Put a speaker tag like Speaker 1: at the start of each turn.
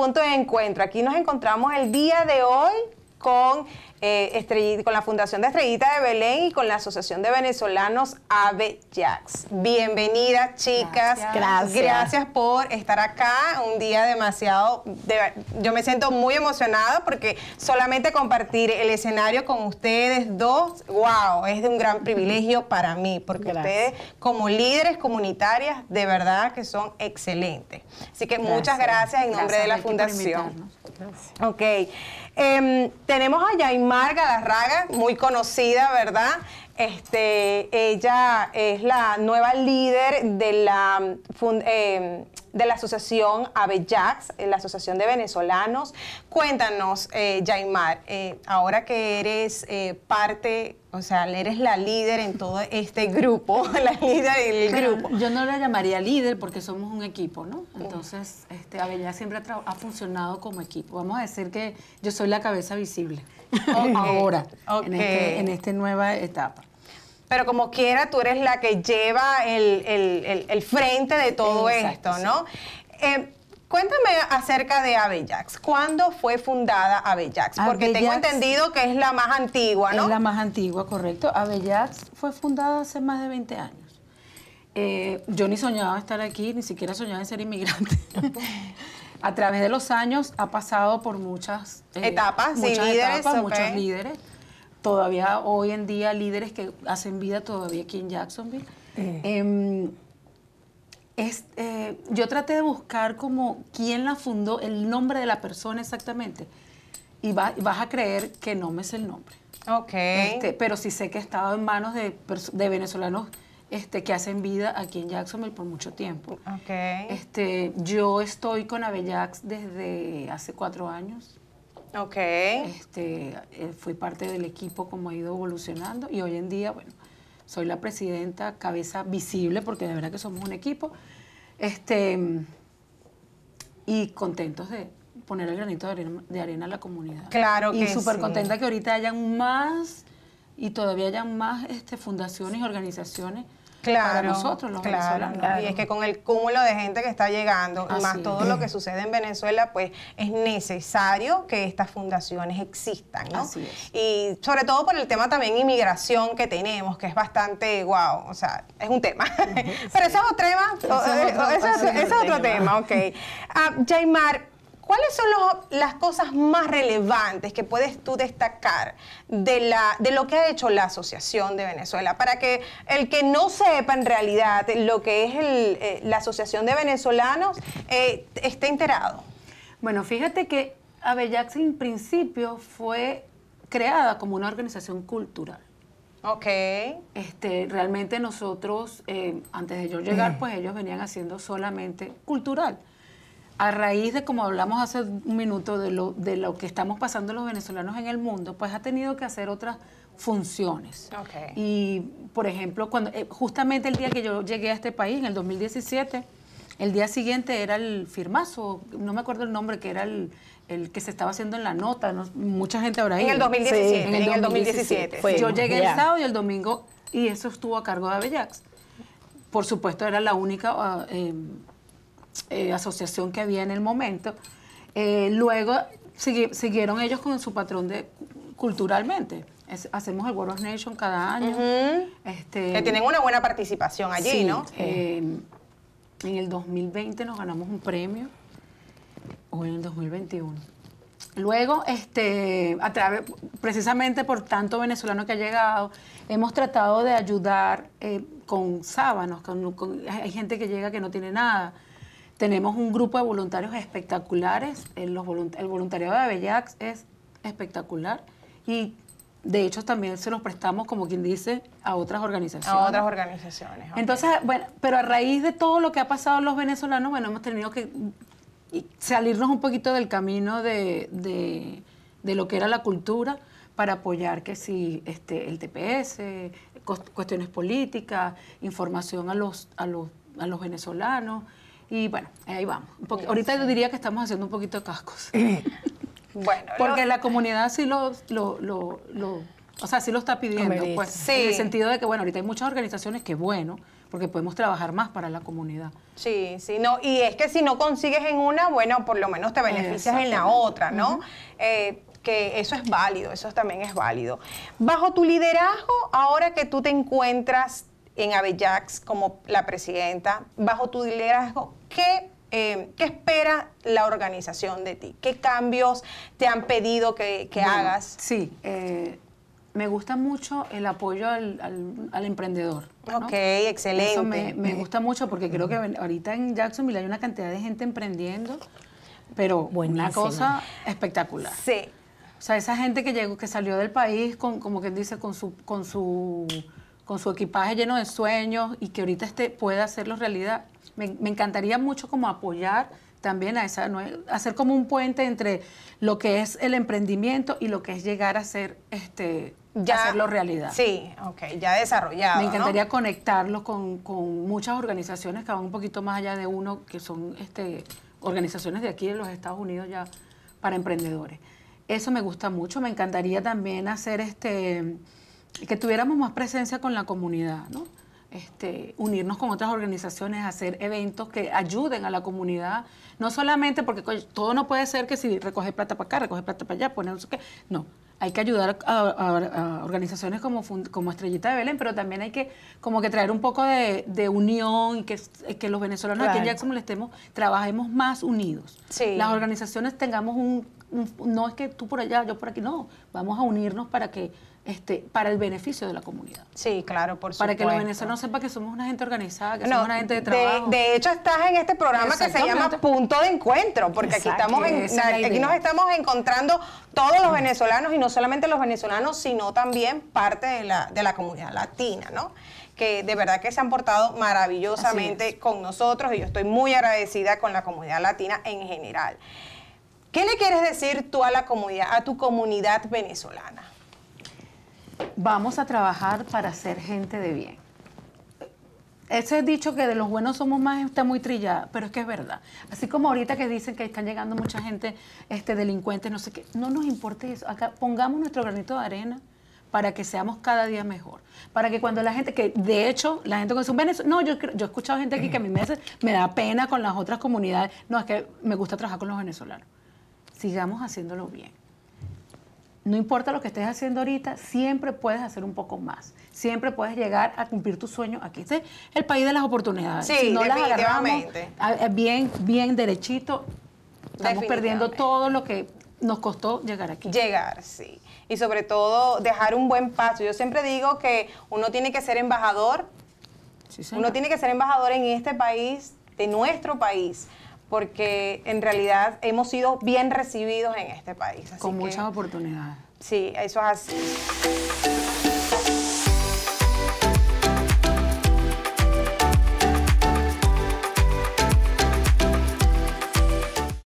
Speaker 1: punto de encuentro. Aquí nos encontramos el día de hoy con eh, con la Fundación de Estrellita de Belén y con la Asociación de Venezolanos Ave Jax. Bienvenidas, chicas. Gracias. Gracias. por estar acá. Un día demasiado. yo me siento muy emocionada porque solamente compartir el escenario con ustedes dos, wow, es de un gran privilegio para mí, porque ustedes, como líderes comunitarias, de verdad que son excelentes. Así que muchas gracias en nombre de la Fundación. Ok. Em, tenemos a Yaimar Galarraga, muy conocida, ¿verdad? Este, ella es la nueva líder de la, em, de la asociación AVEJAX, eh, la asociación de venezolanos. Cuéntanos, eh, eh ahora que eres eh, parte o sea, eres la líder en todo este grupo, la líder del grupo. yo no la llamaría líder porque somos un equipo, ¿no? Entonces, este,
Speaker 2: siempre ha, funcionado como equipo. Vamos a decir que yo soy la cabeza visible ahora,
Speaker 1: este, En, esta nueva etapa pero como quiera tú eres la que lleva el, frente de todo esto, ¿no? Eh, Cuéntame acerca de Avellax. ¿Cuándo fue fundada Avellax? Porque tengo entendido que es la más antigua, ¿no? Es
Speaker 2: la más antigua, correcto. Avellax fue fundada hace más de 20 años. Eh, yo ni soñaba estar aquí, ni siquiera soñaba en ser inmigrante. a través de los años ha pasado por muchas eh, etapas, muchas etapas, muchos líderes. Todavía hoy en día líderes que hacen vida todavía aquí en Jacksonville. Eh. Em, este, yo traté de buscar como quién la fundó, el nombre de la persona exactamente. Y, vas a creer que no me es el nombre. Ok.
Speaker 1: Este,
Speaker 2: pero sí sé que he estado en manos de, venezolanos este, que hacen vida aquí en Jacksonville por mucho tiempo. Ok. Este, yo estoy con Avellax desde hace cuatro años. Ok. Este, eh, fui parte del equipo como ha ido evolucionando y hoy en día, bueno, soy la presidenta, cabeza visible, porque de verdad que somos un equipo. Este, y contentos de poner el granito de arena, a la comunidad. Claro Y súper contenta que ahorita hayan más y todavía hayan más este, fundaciones y organizaciones
Speaker 1: claro, nosotros claro, Y es que con el cúmulo de gente que está llegando, más todo lo que sucede en Venezuela, pues es necesario que estas fundaciones existan, ¿no? Y sobre todo por el tema también inmigración que tenemos, que es bastante guau, o sea, es un tema. Pero ese es otro tema, ese es otro, tema, ok. Ah, ¿Cuáles son las cosas más relevantes que puedes tú destacar de, lo que ha hecho la Asociación de Venezuela? Para que el que no sepa en realidad lo que es eh, la Asociación de Venezolanos eh, esté enterado. Bueno, fíjate que Avellax en
Speaker 2: principio fue creada como una organización cultural. Ok. Este, realmente nosotros, eh, antes de yo llegar, mm. pues ellos venían haciendo solamente cultural a raíz de, como hablamos hace un minuto, de lo, de lo que estamos pasando los venezolanos en el mundo, pues ha tenido que hacer otras funciones. Y, por ejemplo, cuando eh, justamente el día que yo llegué a este país, en el 2017, el día siguiente era el firmazo, no me acuerdo el nombre, que era el, que se estaba haciendo en la nota, mucha gente habrá ido. En el 2017. en, el 2017. yo llegué el sábado y el domingo, y eso estuvo a cargo de Avellax. Por supuesto, era la única... Ah, em, eh, asociación que había en el momento. Eh, luego siguieron ellos con su patrón de culturalmente. hacemos el World of Nation cada año. Este, que tienen una
Speaker 1: buena participación allí, ¿no? Em,
Speaker 2: en el 2020 nos ganamos un premio, Hoy en el 2021. Luego, este, a través, precisamente por tanto venezolano que ha llegado, hemos tratado de ayudar eh, con sábanos. hay gente que llega que no tiene nada. Tenemos un grupo de voluntarios espectaculares, eh, el, voluntariado de Bellax es espectacular y de hecho también se los prestamos, como quien dice, a otras organizaciones. A otras
Speaker 1: organizaciones.
Speaker 2: Entonces, bueno, pero a raíz de todo lo que ha pasado los venezolanos, bueno, hemos tenido que salirnos un poquito del camino de, lo que era la cultura para apoyar que si este, el TPS, cuestiones políticas, información a los, a los, a los venezolanos. Y bueno, ahí vamos. ahorita yo diría que estamos haciendo un poquito de cascos.
Speaker 1: bueno. Porque la
Speaker 2: comunidad sí lo, lo, lo, está pidiendo. Pues, sí. En el sentido de que, bueno, ahorita hay muchas organizaciones que, bueno, porque podemos trabajar más para la comunidad.
Speaker 1: Sí, sí, no, y es que si no consigues en una, bueno, por lo menos te beneficias en la otra, ¿no? Eh, que eso es válido, eso también es válido. Bajo tu liderazgo, ahora que tú te encuentras en Avellax como la presidenta, bajo tu liderazgo, eh, ¿qué, espera la organización de ti? ¿Qué cambios te han pedido que, hagas? Sí, eh, me gusta mucho el apoyo al, emprendedor. Ok, excelente. Eso me,
Speaker 2: gusta mucho porque creo que ahorita en Jacksonville hay una cantidad de gente emprendiendo, pero una cosa espectacular. Sí. O sea, esa gente que llegó, que salió del país con, como que dice, con su, con su con su equipaje lleno de sueños y que ahorita este pueda hacerlo realidad. Me, encantaría mucho como apoyar también a esa, hacer como un puente entre lo que es el emprendimiento y lo que es llegar a ser este
Speaker 1: ya, hacerlo realidad. Sí, ok, ya desarrollado. Me encantaría
Speaker 2: conectarlo con, muchas organizaciones que van un poquito más allá de uno, que son este, organizaciones de aquí de los Estados Unidos ya para emprendedores. Eso me gusta mucho. Me encantaría también hacer este que tuviéramos más presencia con la comunidad, ¿no? Este, unirnos con otras organizaciones, hacer eventos que ayuden a la comunidad, no solamente porque todo no puede ser que si recoge plata para acá, recoge plata para allá, poner no no. Hay que ayudar a, organizaciones como, como Estrellita de Belén, pero también hay que como que traer un poco de, unión y que, los venezolanos aquí en Jackson le estemos, trabajemos más unidos. Las organizaciones tengamos un no es que tú por allá, yo por aquí, no, vamos a unirnos para
Speaker 1: que este, para el beneficio de la comunidad. Sí, claro, por supuesto. Para que los venezolanos
Speaker 2: sepan que somos una gente
Speaker 1: organizada, que somos una gente de trabajo. De, hecho, estás en este programa que se llama Punto de Encuentro, porque aquí, estamos en, aquí nos estamos encontrando todos los mm. venezolanos, y no solamente los venezolanos, sino también parte de la, de la comunidad latina, ¿no? que de verdad que se han portado maravillosamente con nosotros y yo estoy muy agradecida con la comunidad latina en general. ¿Qué le quieres decir tú a la comunidad, a tu comunidad venezolana? Vamos
Speaker 2: a trabajar para ser gente de bien. Ese dicho que de los buenos somos más está muy trillada, pero es que es verdad. Así como ahorita que dicen que están llegando mucha gente este, delincuente, no sé qué, no nos importa eso. Acá pongamos nuestro granito de arena para que seamos cada día mejor. Para que cuando la gente, que de hecho, la gente con su Venezuela, no, yo, yo he escuchado gente aquí que a mí me, me da pena con las otras comunidades, no, es que me gusta trabajar con los venezolanos sigamos haciéndolo bien. No importa lo que estés haciendo ahorita, siempre puedes hacer un poco más. Siempre puedes llegar a cumplir tu sueño. Aquí este el país de las oportunidades. Sí, si no las agarramos bien, bien derechito,
Speaker 1: estamos perdiendo
Speaker 2: todo lo que nos costó llegar aquí. Llegar, sí.
Speaker 1: Y sobre todo, dejar un buen paso. Yo siempre digo que uno tiene que ser embajador. uno tiene que ser embajador en este país, de nuestro país porque en realidad hemos sido bien recibidos en este país. Con muchas oportunidades. Sí, eso es así.